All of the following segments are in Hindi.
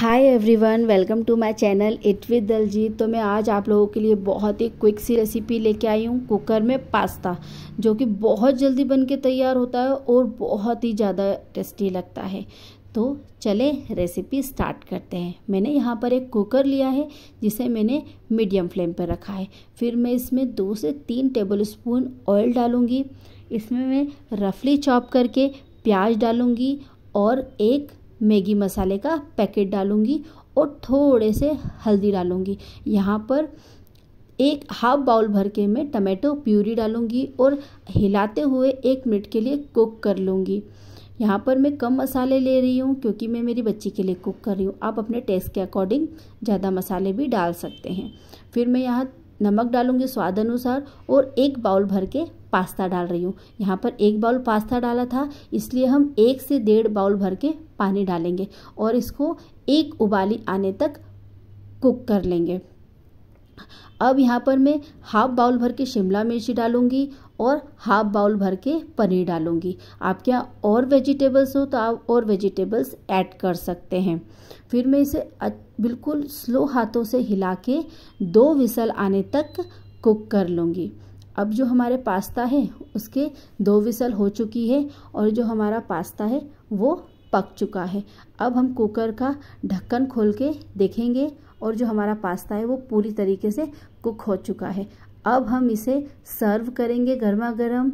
hi everyone welcome to my channel eat with Daljeet तो मैं आज आप लोगों के लिए बहुत ही क्विक सी रेसिपी लेके आई हूँ कुकर में पास्ता जो कि बहुत जल्दी बन के तैयार होता है और बहुत ही ज़्यादा टेस्टी लगता है तो चले रेसिपी स्टार्ट करते हैं मैंने यहाँ पर एक कुकर लिया है जिसे मैंने मीडियम फ्लेम पर रखा है फिर मैं इसमें दो से तीन टेबल स्पून ऑयल डालूँगी इसमें मैं रफली चॉप करके प्याज डालूँगी और एक मैगी मसाले का पैकेट डालूँगी और थोड़े से हल्दी डालूँगी यहाँ पर एक हाफ बाउल भर के मैं टमाटो प्यूरी डालूँगी और हिलाते हुए एक मिनट के लिए कुक कर लूँगी यहाँ पर मैं कम मसाले ले रही हूँ क्योंकि मैं मेरी बच्ची के लिए कुक कर रही हूँ आप अपने टेस्ट के अकॉर्डिंग ज़्यादा मसाले भी डाल सकते हैं फिर मैं यहाँ नमक डालूँगी स्वाद अनुसार और एक बाउल भर के पास्ता डाल रही हूँ यहाँ पर एक बाउल पास्ता डाला था इसलिए हम एक से डेढ़ बाउल भर के पानी डालेंगे और इसको एक उबाली आने तक कुक कर लेंगे अब यहाँ पर मैं हाफ बाउल भर के शिमला मिर्ची डालूंगी और हाफ बाउल भर के पनीर डालूंगी आपके यहाँ और वेजिटेबल्स हो तो आप और वेजिटेबल्स ऐड कर सकते हैं फिर मैं इसे बिल्कुल स्लो हाथों से हिला के दो विसल आने तक कुक कर लूँगी अब जो हमारे पास्ता है उसके दो विसल हो चुकी है और जो हमारा पास्ता है वो पक चुका है अब हम कुकर का ढक्कन खोल के देखेंगे और जो हमारा पास्ता है वो पूरी तरीके से कुक हो चुका है अब हम इसे सर्व करेंगे गर्मा गर्म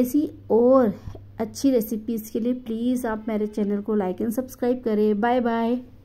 ऐसी और अच्छी रेसिपीज़ के लिए प्लीज़ आप मेरे चैनल को लाइक एंड सब्सक्राइब करें बाय बाय